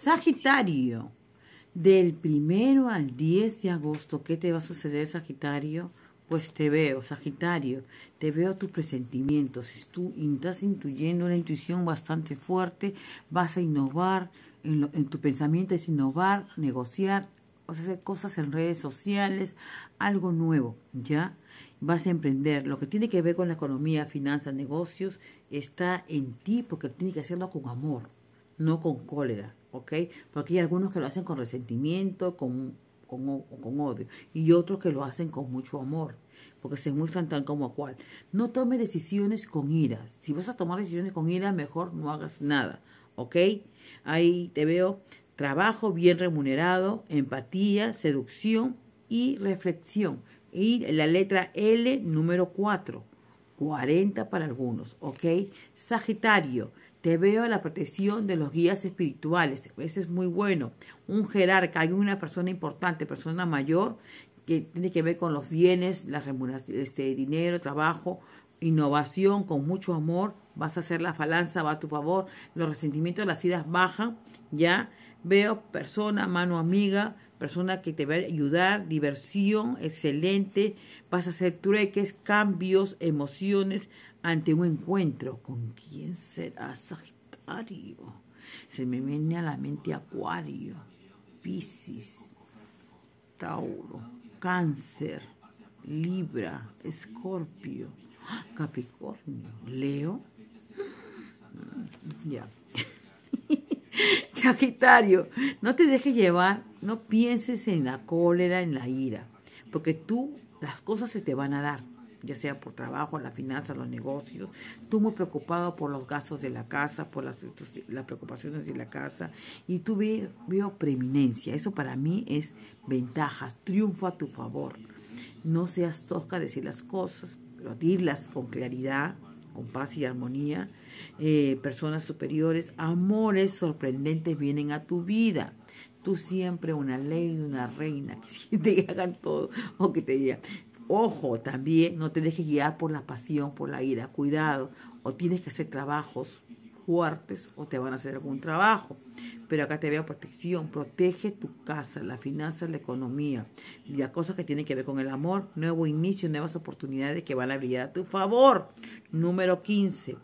Sagitario, del primero al 10 de agosto, ¿qué te va a suceder, Sagitario? Pues te veo, Sagitario, te veo tus presentimientos. Si tú estás intuyendo una intuición bastante fuerte, vas a innovar, en, tu pensamiento es innovar, negociar, vas a hacer cosas en redes sociales, algo nuevo, ¿ya? Vas a emprender. Lo que tiene que ver con la economía, finanzas, negocios, está en ti porque tiene que hacerlo con amor, no con cólera, ¿ok? Porque hay algunos que lo hacen con resentimiento, con, odio, y otros que lo hacen con mucho amor, porque se muestran tan como cual. No tome decisiones con ira. Si vas a tomar decisiones con ira, mejor no hagas nada, ¿ok? Ahí te veo trabajo bien remunerado, empatía, seducción y reflexión. Y la letra L número 4, 40 para algunos, ¿ok? Sagitario. Te veo la protección de los guías espirituales. Eso es muy bueno. Un jerarca, hay una persona importante, persona mayor, que tiene que ver con los bienes, la remuneración, este, dinero, trabajo, innovación, con mucho amor. Vas a hacer la falanza, va a tu favor. Los resentimientos, las iras bajan. Ya veo persona, mano amiga, persona que te va a ayudar, diversión, excelente, vas a hacer trueques, cambios, emociones ante un encuentro. ¿Con quién será Sagitario? Se me viene a la mente Acuario, Piscis, Tauro, Cáncer, Libra, Escorpio, Capricornio, Leo. Ya. Sagitario, no te dejes llevar no pienses en la cólera, en la ira, porque tú las cosas se te van a dar, ya sea por trabajo, la finanza, los negocios. Tú muy preocupado por los gastos de la casa, por las, las preocupaciones de la casa. Y tú veo, preeminencia. Eso para mí es ventajas, triunfo a tu favor. No seas tosca decir las cosas, pero dirlas con claridad con paz y armonía, eh, personas superiores, amores sorprendentes vienen a tu vida. Tú siempre una ley una reina, que te hagan todo o que te digan. Ojo, también no te dejes guiar por la pasión, por la ira, cuidado, o tienes que hacer trabajos fuertes o te van a hacer algún trabajo. Pero acá te veo protección, protege tu casa, la finanza, la economía, las cosas que tienen que ver con el amor, nuevo inicio, nuevas oportunidades que van a brillar a tu favor. Número 15.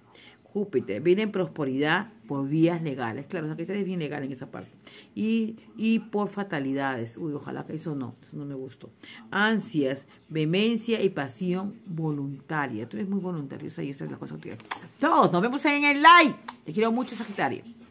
Júpiter. Viene prosperidad por vías legales. Claro, Sagitario es bien legal en esa parte. Y, y por fatalidades. Uy, ojalá que eso no, eso no me gustó. Ansias, vehemencia y pasión voluntaria. Tú eres muy voluntariosa y esa es la cosa que Todos, nos vemos en el like. Te quiero mucho, Sagitario.